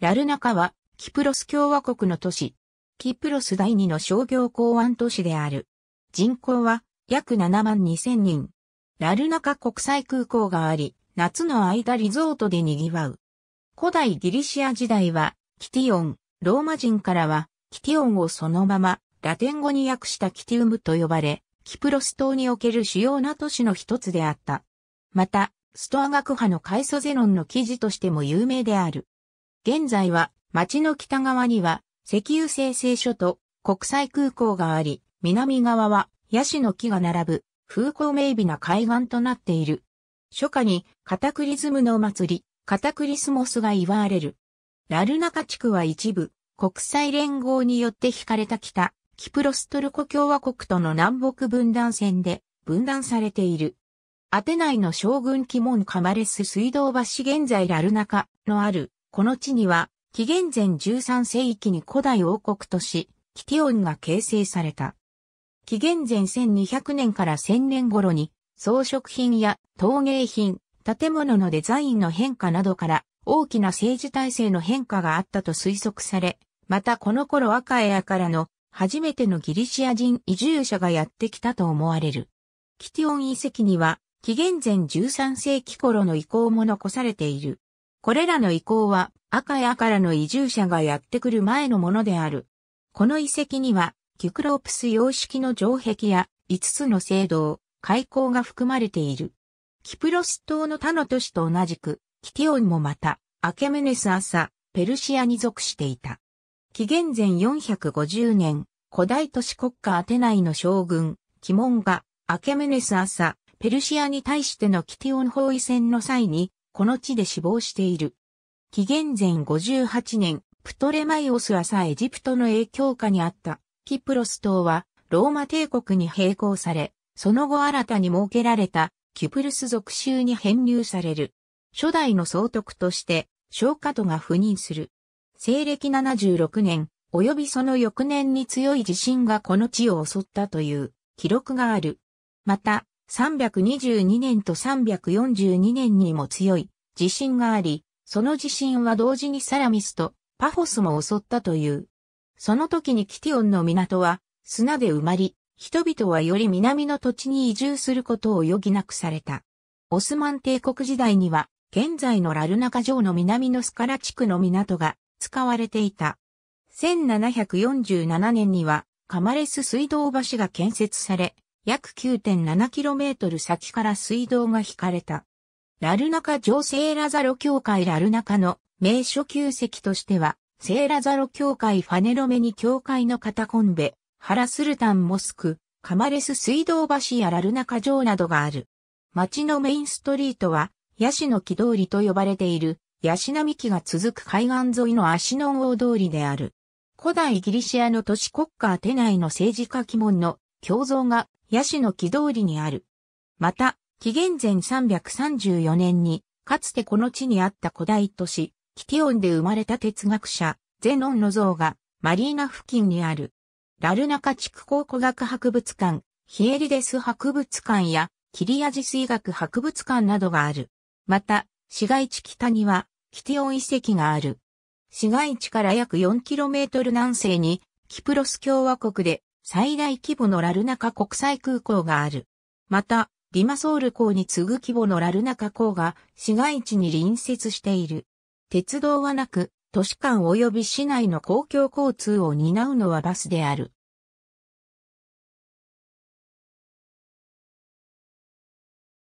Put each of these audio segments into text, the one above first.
ラルナカは、キプロス共和国の都市。キプロス第二の商業港湾都市である。人口は約7万2000人。ラルナカ国際空港があり、夏の間リゾートで賑わう。古代ギリシア時代は、キティオン、ローマ人からは、キティオンをそのまま、ラテン語に訳したキティウムと呼ばれ、キプロス島における主要な都市の一つであった。また、ストア学派のカイソゼノンの記事としても有名である。現在は町の北側には石油生成所と国際空港があり、南側はヤシの木が並ぶ風光明媚な海岸となっている。初夏にカタクリズムの祭り、カタクリスモスが祝われる。ラルナカ地区は一部、国際連合によって引かれた北、キプロストルコ共和国との南北分断線で分断されている。アテナイの将軍キモンカマレス水道橋現在ラルナカのあるこの地には、紀元前13世紀に古代王国とし、キティオンが形成された。紀元前1200年から1000年頃に、装飾品や陶芸品、建物のデザインの変化などから大きな政治体制の変化があったと推測され、またこの頃アカエアからの初めてのギリシア人移住者がやってきたと思われる。キティオン遺跡には紀元前13世紀頃の遺構も残されている。これらの遺構は赤やからの移住者がやってくる前のものである。この遺跡には、キュクロープス様式の城壁や5つの聖堂、開口が含まれている。キプロス島の他の都市と同じく、キティオンもまた、アケメネス朝、ペルシアに属していた。紀元前450年、古代都市国家アテナイの将軍、キモンが、アケメネス朝、ペルシアに対してのキティオン包囲戦の際に、この地で死亡している。紀元前58年、プトレマイオスはさエジプトの影響下にあった、キプロス島は、ローマ帝国に併合され、その後新たに設けられた、キプルス属州に編入される。初代の総督として、小カトが赴任する。西暦76年、及びその翌年に強い地震がこの地を襲ったという記録がある。また、322年と342年にも強い地震があり、その地震は同時にサラミスとパフォスも襲ったという。その時にキティオンの港は砂で埋まり、人々はより南の土地に移住することを余儀なくされた。オスマン帝国時代には、現在のラルナカ城の南のスカラ地区の港が使われていた。1747年にはカマレス水道橋が建設され、約 9.7km 先から水道が引かれた。ラルナカ城聖ラザロ教会ラルナカの名所旧跡としては、聖ラザロ教会ファネロメニ教会のカタコンベ、ハラスルタンモスク、カマレス水道橋やラルナカ城などがある。町のメインストリートは、ヤシの木通りと呼ばれている、ヤシ並木が続く海岸沿いの足の大通りである。古代ギリシアの都市国家アテナイの政治家鬼門の胸像がヤシの木通りにある。また、紀元前334年に、かつてこの地にあった古代都市、キティオンで生まれた哲学者、ゼノンの像が、マリーナ付近にある。ラルナカ地区考古学博物館、ヒエリデス博物館や、キリアジス医学博物館などがある。また、市街地北には、キティオン遺跡がある。市街地から約 4km 南西に、キプロス共和国で最大規模のラルナカ国際空港がある。また、リマソール港に次ぐ規模のラルナカ港が市街地に隣接している。鉄道はなく、都市間及び市内の公共交通を担うのはバスである。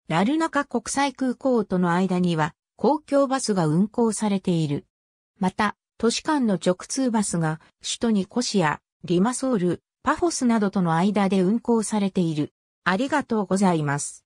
ラルナカ国際空港との間には公共バスが運行されている。また、都市間の直通バスが首都ニコシア、リマソール、パフォスなどとの間で運行されている。ありがとうございます。